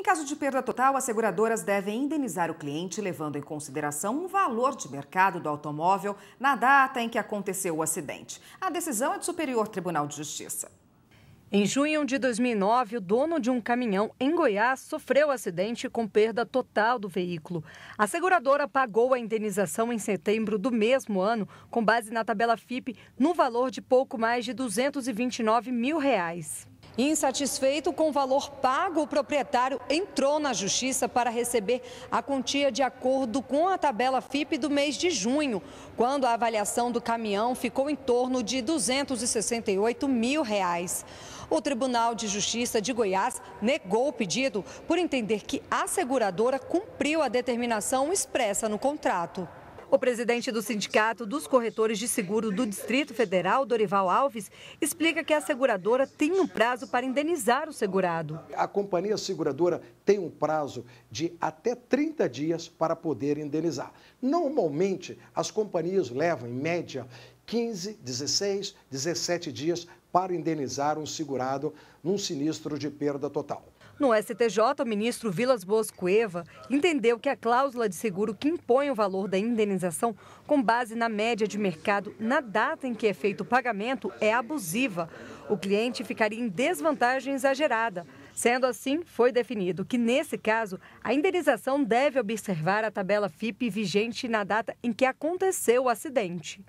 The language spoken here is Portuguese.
Em caso de perda total, as seguradoras devem indenizar o cliente levando em consideração o valor de mercado do automóvel na data em que aconteceu o acidente. A decisão é do Superior Tribunal de Justiça. Em junho de 2009, o dono de um caminhão em Goiás sofreu acidente com perda total do veículo. A seguradora pagou a indenização em setembro do mesmo ano, com base na tabela FIP, no valor de pouco mais de 229 mil reais. Insatisfeito com o valor pago, o proprietário entrou na justiça para receber a quantia de acordo com a tabela FIP do mês de junho, quando a avaliação do caminhão ficou em torno de R$ 268 mil. Reais. O Tribunal de Justiça de Goiás negou o pedido por entender que a seguradora cumpriu a determinação expressa no contrato. O presidente do Sindicato dos Corretores de Seguro do Distrito Federal, Dorival Alves, explica que a seguradora tem um prazo para indenizar o segurado. A companhia seguradora tem um prazo de até 30 dias para poder indenizar. Normalmente, as companhias levam, em média, 15, 16, 17 dias para indenizar um segurado num sinistro de perda total. No STJ, o ministro Vilas Boas Cueva entendeu que a cláusula de seguro que impõe o valor da indenização com base na média de mercado na data em que é feito o pagamento é abusiva. O cliente ficaria em desvantagem exagerada. Sendo assim, foi definido que, nesse caso, a indenização deve observar a tabela FIP vigente na data em que aconteceu o acidente.